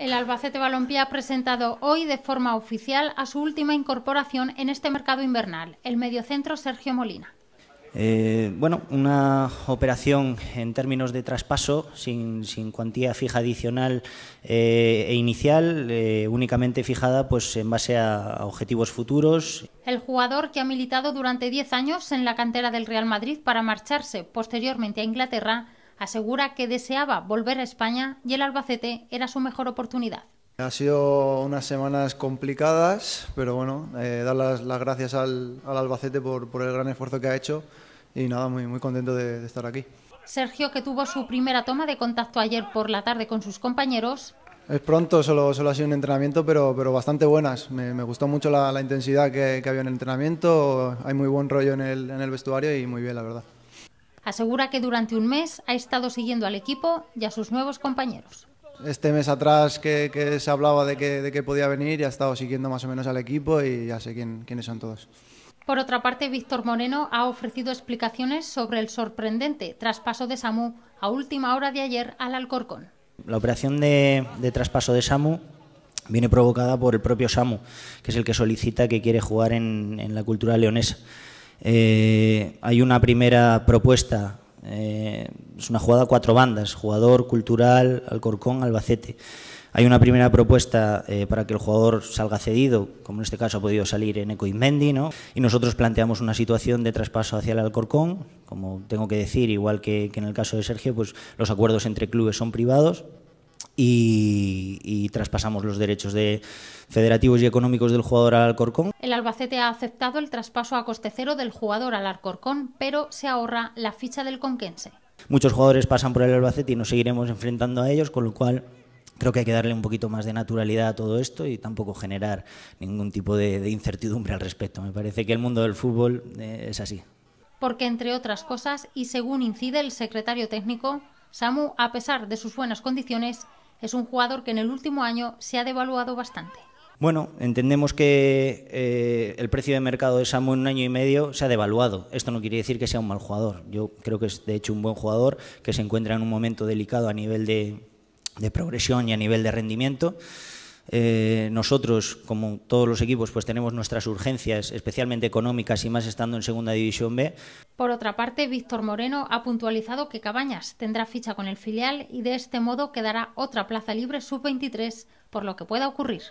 El Albacete Balompié ha presentado hoy de forma oficial a su última incorporación en este mercado invernal, el mediocentro Sergio Molina. Eh, bueno, una operación en términos de traspaso sin, cuantía fija adicional eh, e inicial, eh, únicamente fijada pues, en base a, a, objetivos futuros. El jugador que ha militado durante 10 años en la cantera del Real Madrid para marcharse posteriormente a Inglaterra Asegura que deseaba volver a España y el Albacete era su mejor oportunidad. Ha sido unas semanas complicadas, pero bueno, eh, dar las, gracias al, Albacete por, por, el gran esfuerzo que ha hecho y nada, muy, muy contento de, estar aquí. Sergio, que tuvo su primera toma de contacto ayer por la tarde con sus compañeros. Es pronto, solo, solo ha sido un entrenamiento, pero, pero bastante buenas. Me, gustó mucho la, intensidad que, había en el entrenamiento, hay muy buen rollo el, en el vestuario y muy bien, la verdad. Asegura que durante un mes ha estado siguiendo al equipo y a sus nuevos compañeros. Este mes atrás que, se hablaba de que, podía venir y ha estado siguiendo más o menos al equipo y ya sé quiénes son todos. Por otra parte, Víctor Moreno ha ofrecido explicaciones sobre el sorprendente traspaso de Samu a última hora de ayer al Alcorcón. La operación de, traspaso de Samu viene provocada por el propio Samu, que es el que solicita que quiere jugar en la cultura leonesa. Eh, hay una primera propuesta, eh, es una jugada cuatro bandas, jugador, cultural, Alcorcón, Albacete. Hay una primera propuesta eh, para que el jugador salga cedido, como en este caso ha podido salir en Eco Inmendi, ¿no? y nosotros planteamos una situación de traspaso hacia el Alcorcón, como tengo que decir, igual que, que en el caso de Sergio, pues los acuerdos entre clubes son privados, y, traspasamos los derechos de federativos y económicos del jugador al Alcorcón. El Albacete ha aceptado el traspaso a coste cero del jugador al Alcorcón, pero se ahorra la ficha del conquense. Muchos jugadores pasan por el Albacete y nos seguiremos enfrentando a ellos, con lo cual creo que hay que darle un poquito más de naturalidad a todo esto y tampoco generar ningún tipo de, incertidumbre al respecto. Me parece que el mundo del fútbol eh, es así. Porque, entre otras cosas, y según incide el secretario técnico, Samu, a pesar de sus buenas condiciones, es un jugador que en el último año se ha devaluado bastante. Bueno, entendemos que eh, el precio de mercado de Samu en un año y medio se ha devaluado. Esto no quiere decir que sea un mal jugador. Yo creo que es de hecho un buen jugador que se encuentra en un momento delicado a nivel de progresión y a nivel de rendimiento. Eh, nosotros, como todos los equipos, pues tenemos nuestras urgencias, especialmente económicas y más estando en Segunda División B. Por otra parte, Víctor Moreno ha puntualizado que Cabañas tendrá ficha con el filial y de este modo quedará otra plaza libre sub-23 por lo que pueda ocurrir.